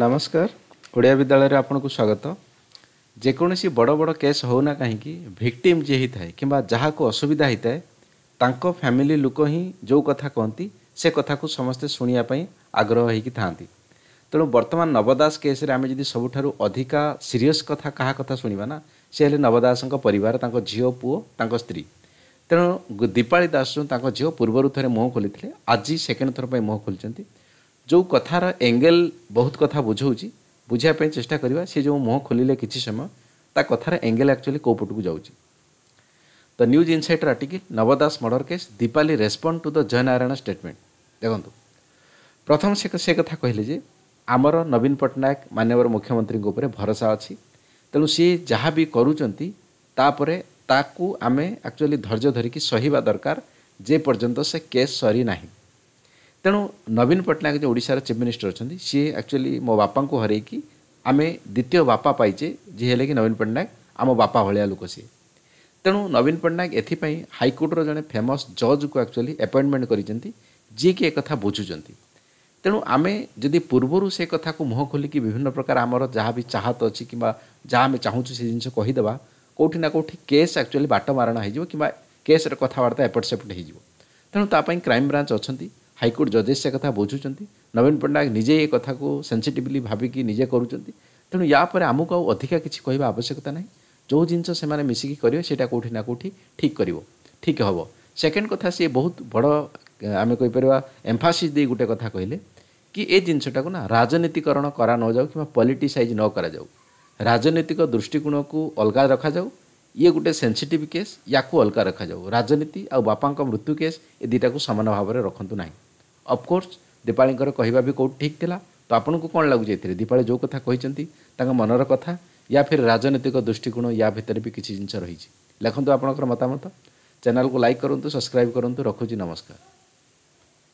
ନମସ୍କାର ଓଡ଼ିଆ ବିଦ୍ୟାଳୟରେ ଆପଣଙ୍କୁ ସ୍ୱାଗତ ଯେକୌଣସି ବଡ଼ ବଡ଼ କେସ୍ ହେଉନା କାହିଁକି ଭିକ୍ଟିମ୍ ଯିଏ ହେଇଥାଏ କିମ୍ବା ଯାହାକୁ ଅସୁବିଧା ହେଇଥାଏ ତାଙ୍କ ଫ୍ୟାମିଲି ଲୋକ ହିଁ ଯେଉଁ କଥା କହନ୍ତି ସେ କଥାକୁ ସମସ୍ତେ ଶୁଣିବା ପାଇଁ ଆଗ୍ରହ ହେଇକି ଥାଆନ୍ତି ତେଣୁ ବର୍ତ୍ତମାନ ନବଦାସ କେସ୍ରେ ଆମେ ଯଦି ସବୁଠାରୁ ଅଧିକା ସିରିୟସ୍ କଥା କାହା କଥା ଶୁଣିବା ନା ସେ ହେଲେ ନବଦାସଙ୍କ ପରିବାର ତାଙ୍କ ଝିଅ ପୁଅ ତାଙ୍କ ସ୍ତ୍ରୀ ତେଣୁ ଦୀପାଳି ଦାସ ତାଙ୍କ ଝିଅ ପୂର୍ବରୁ ଥରେ ମୁହଁ ଖୋଲିଥିଲେ ଆଜି ସେକେଣ୍ଡ ଥର ପାଇଁ ମୁହଁ ଖୋଲିଛନ୍ତି ଯେଉଁ କଥାର ଏଙ୍ଗେଲ୍ ବହୁତ କଥା ବୁଝାଉଛି ବୁଝିବା ପାଇଁ ଚେଷ୍ଟା କରିବା ସେ ଯେଉଁ ମୁହଁ ଖୋଲିଲେ କିଛି ସମୟ ତା କଥାର ଏଙ୍ଗେଲ୍ ଆକ୍ଚୁଆଲି କେଉଁ ପଟକୁ ଯାଉଛି ତ news ଇନସାଇଟ୍ର article Naba Das murder case Dipali respond to the Jayanarayan statement ଦେଖନ୍ତୁ ପ୍ରଥମ ସେ ସେ କଥା କହିଲେ ଯେ ଆମର ନବୀନ ପଟ୍ଟନାୟକ ମାନ୍ୟବର ମୁଖ୍ୟମନ୍ତ୍ରୀଙ୍କ ଉପରେ ଭରସା ଅଛି ତେଣୁ ସିଏ ଯାହା ବି କରୁଛନ୍ତି ତାପରେ ତାକୁ ଆମେ ଆକ୍ଚୁଆଲି ଧୈର୍ଯ୍ୟ ଧରିକି ସହିବା ଦରକାର ଯେ ପର୍ଯ୍ୟନ୍ତ ସେ କେସ୍ ସରି ନାହିଁ ତେଣୁ ନବୀନ ପଟ୍ଟନାୟକ ଯେଉଁ ଓଡ଼ିଶାର ଚିଫ୍ ମିନିଷ୍ଟର ଅଛନ୍ତି ସିଏ ଆକ୍ଚୁଆଲି ମୋ ବାପାଙ୍କୁ ହରେଇକି ଆମେ ଦ୍ୱିତୀୟ ବାପା ପାଇଛେ ଯିଏ ହେଲେ କି ନବୀନ ପଟ୍ଟନାୟକ ଆମ ବାପା ଭଳିଆ ଲୋକ ସିଏ ତେଣୁ ନବୀନ ପଟ୍ଟନାୟକ ଏଥିପାଇଁ ହାଇକୋର୍ଟର ଜଣେ ଫେମସ୍ ଜଜ୍କୁ ଆକ୍ଚୁଆଲି ଆପଏଣ୍ଟମେଣ୍ଟ କରିଛନ୍ତି ଯିଏକି ଏକଥା ବୁଝୁଛନ୍ତି ତେଣୁ ଆମେ ଯଦି ପୂର୍ବରୁ ସେ କଥାକୁ ମୁହଁ ଖୋଲିକି ବିଭିନ୍ନ ପ୍ରକାର ଆମର ଯାହା ବି ଚାହାତ ଅଛି କିମ୍ବା ଯାହା ଆମେ ଚାହୁଁଛୁ ସେ ଜିନିଷ କହିଦେବା କେଉଁଠି ନା କେଉଁଠି କେସ୍ ଆକ୍ଚୁଆଲି ବାଟ ମାରଣା ହେଇଯିବ କିମ୍ବା କେସ୍ରେ କଥାବାର୍ତ୍ତା ଏପଟ ସେପଟ ହେଇଯିବ ତେଣୁ ତା ପାଇଁ କ୍ରାଇମ୍ ବ୍ରାଞ୍ଚ ଅଛନ୍ତି ହାଇକୋର୍ଟ ଜଜେସ୍ ସେ କଥା ବୁଝୁଛନ୍ତି ନବୀନ ପଟ୍ଟନାୟକ ନିଜେ ଏ କଥାକୁ ସେନ୍ସିଟିଭଲି ଭାବିକି ନିଜେ କରୁଛନ୍ତି ତେଣୁ ୟା ପରେ ଆମକୁ ଆଉ ଅଧିକା କିଛି କହିବା ଆବଶ୍ୟକତା ନାହିଁ ଯେଉଁ ଜିନିଷ ସେମାନେ ମିଶିକି କରିବେ ସେଇଟା କେଉଁଠି ନା କେଉଁଠି ଠିକ୍ କରିବ ଠିକ୍ ହେବ ସେକେଣ୍ଡ କଥା ସିଏ ବହୁତ ବଡ଼ ଆମେ କହିପାରିବା ଏମ୍ଫାସିସ୍ ଦେଇ ଗୋଟେ କଥା କହିଲେ କି ଏ ଜିନିଷଟାକୁ ନା ରାଜନୀତିକରଣ କରା ନ ଯାଉ କିମ୍ବା ପଲିଟିସାଇଜ୍ ନ କରାଯାଉ ରାଜନୈତିକ ଦୃଷ୍ଟିକୋଣକୁ ଅଲଗା ରଖାଯାଉ ଇଏ ଗୋଟେ ସେନ୍ସିଟିଭ୍ କେସ୍ ୟାକୁ ଅଲଗା ରଖାଯାଉ ରାଜନୀତି ଆଉ ବାପାଙ୍କ ମୃତ୍ୟୁ କେସ୍ ଏ ଦୁଇଟାକୁ ସମାନ ଭାବରେ ରଖନ୍ତୁ ନାହିଁ ଅଫକୋର୍ସ ଦୀପାଳିଙ୍କର କହିବା ବି କେଉଁଠି ଠିକ୍ ଥିଲା ତ ଆପଣଙ୍କୁ କ'ଣ ଲାଗୁଛି ଏଥିରେ ଦୀପାଳି ଯେଉଁ କଥା କହିଛନ୍ତି ତାଙ୍କ ମନର କଥା ୟା ଫିର୍ ରାଜନୈତିକ ଦୃଷ୍ଟିକୋଣ ୟା ଭିତରେ ବି କିଛି ଜିନିଷ ରହିଛି ଲେଖନ୍ତୁ ଆପଣଙ୍କର ମତାମତ ଚ୍ୟାନେଲ୍କୁ ଲାଇକ୍ କରନ୍ତୁ ସବସ୍କ୍ରାଇବ୍ କରନ୍ତୁ ରଖୁଛି ନମସ୍କାର